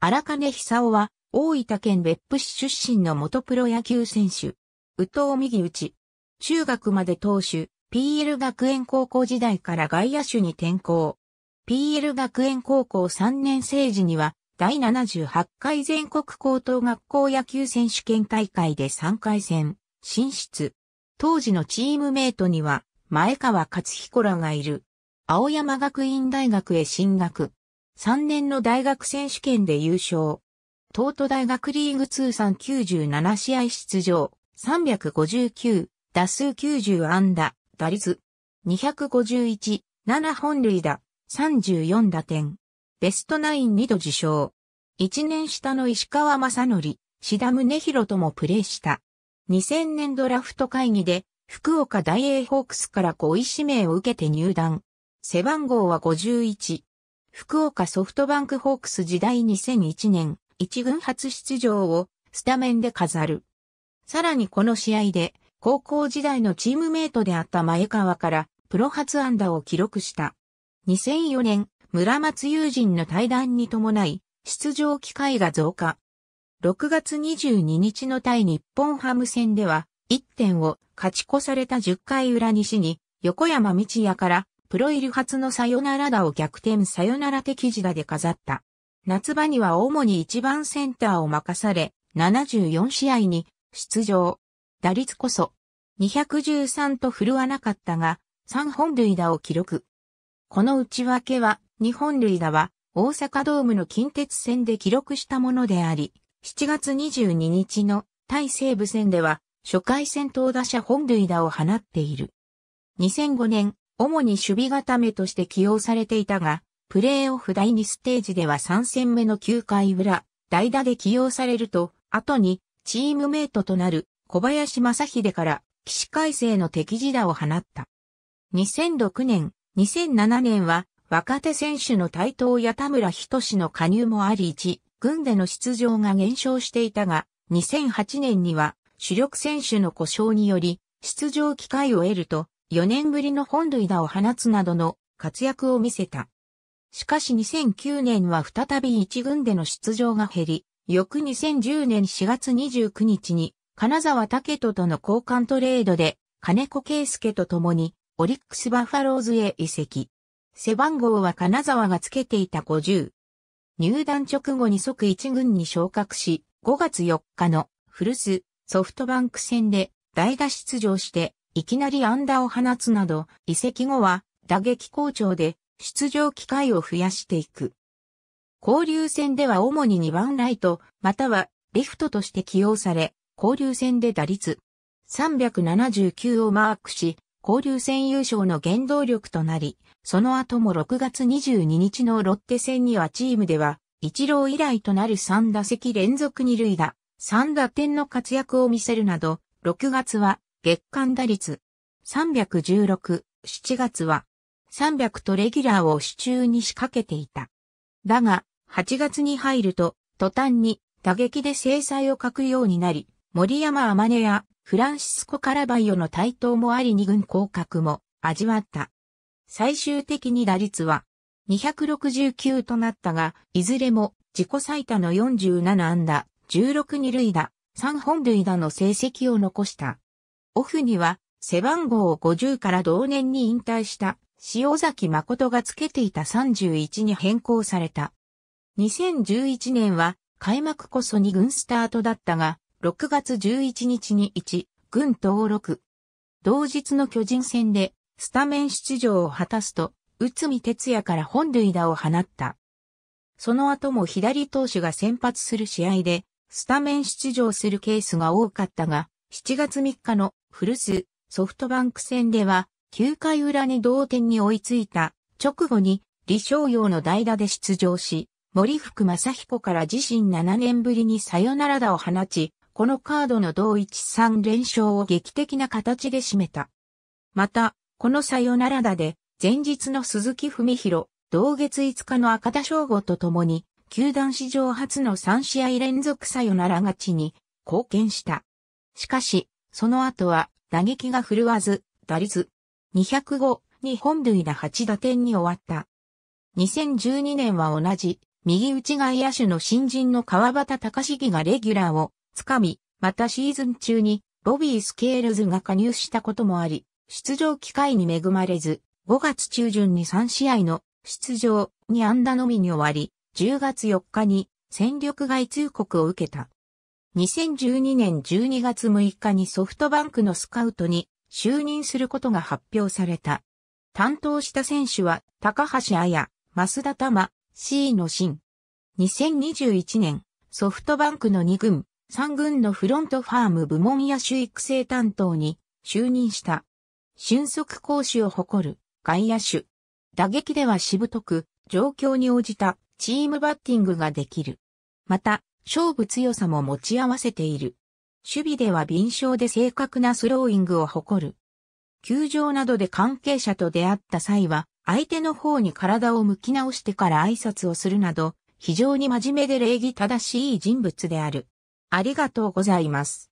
荒金久夫は、大分県別府市出身の元プロ野球選手。宇藤右打ち。中学まで投手、PL 学園高校時代から外野手に転向。PL 学園高校3年生時には、第78回全国高等学校野球選手権大会で3回戦、進出。当時のチームメイトには、前川勝彦らがいる。青山学院大学へ進学。3年の大学選手権で優勝。東都大学リーグ通算97試合出場、359、打数90安打、打率、251、7本塁打、34打点。ベストナイン2度受賞。1年下の石川正則、志田宗弘ともプレーした。2000年ドラフト会議で、福岡大英ホークスから5位指名を受けて入団。背番号は51。福岡ソフトバンクホークス時代2001年、一軍初出場をスタメンで飾る。さらにこの試合で、高校時代のチームメイトであった前川からプロ初安打を記録した。2004年、村松友人の対談に伴い、出場機会が増加。6月22日の対日本ハム戦では、1点を勝ち越された10回裏西に、横山道也からプロイル初のサヨナラ打を逆転サヨナラ的時打で飾った。夏場には主に1番センターを任され、74試合に出場。打率こそ213と振るわなかったが、3本塁打を記録。この内訳は、2本塁打は大阪ドームの近鉄線で記録したものであり、7月22日の対西武戦では、初回戦投打者本塁打を放っている。2005年主に守備固めとして起用されていたが、プレーオフ第2ステージでは3戦目の9回裏、代打で起用されると、後にチームメイトとなる小林正秀から起死回生の敵地打を放った。2006年、2007年は若手選手の台頭や田村仁の加入もあり1、軍での出場が減少していたが、2008年には主力選手の故障により出場機会を得ると、4年ぶりの本塁打を放つなどの活躍を見せた。しかし2009年は再び一軍での出場が減り、翌2010年4月29日に金沢武人との交換トレードで金子圭介と共にオリックスバファローズへ移籍。背番号は金沢がつけていた50。入団直後に即一軍に昇格し、5月4日の古巣ソフトバンク戦で代打出場していきなりアンダを放つなど、移籍後は打撃好調で出場機会を増やしていく。交流戦では主に2番ライト、またはリフトとして起用され、交流戦で打率379をマークし、交流戦優勝の原動力となり、その後も6月22日のロッテ戦にはチームでは、一郎以来となる3打席連続二塁打、3打点の活躍を見せるなど、6月は月間打率316、7月は300とレギュラーを手中に仕掛けていた。だが、8月に入ると、途端に打撃で制裁を欠くようになり、森山天音やフランシスコ・カラバイオの台頭もあり二軍降格も味わった。最終的に打率は269となったが、いずれも自己最多の47安打、16二塁打、3本塁打の成績を残した。オフには背番号50から同年に引退した塩崎誠がつけていた31に変更された。2011年は開幕こそ2軍スタートだったが、6月11日に1軍登録。同日の巨人戦でスタメン出場を果たすと、内海哲也から本塁打を放った。その後も左投手が先発する試合で、スタメン出場するケースが多かったが、7月3日の古巣、ソフトバンク戦では、9回裏に同点に追いついた直後に、李昌陽の代打で出場し、森福正彦から自身7年ぶりにサヨナラ打を放ち、このカードの同一3連勝を劇的な形で締めた。また、このサヨナラ打で、前日の鈴木文弘、同月5日の赤田翔吾と共に、球団史上初の3試合連続サヨナラ勝ちに貢献した。しかし、その後は打撃が振るわず、打率205に本塁打8打点に終わった。2012年は同じ、右内外野手の新人の川端隆史がレギュラーをつかみ、またシーズン中にボビー・スケールズが加入したこともあり、出場機会に恵まれず、5月中旬に3試合の出場に安打のみに終わり、10月4日に戦力外通告を受けた。2012年12月6日にソフトバンクのスカウトに就任することが発表された。担当した選手は高橋彩、増田玉、C の新。2021年、ソフトバンクの2軍、3軍のフロントファーム部門野手育成担当に就任した。俊足講師を誇る外野手。打撃ではしぶとく、状況に応じたチームバッティングができる。また、勝負強さも持ち合わせている。守備では敏捷で正確なスローイングを誇る。球場などで関係者と出会った際は、相手の方に体を向き直してから挨拶をするなど、非常に真面目で礼儀正しい人物である。ありがとうございます。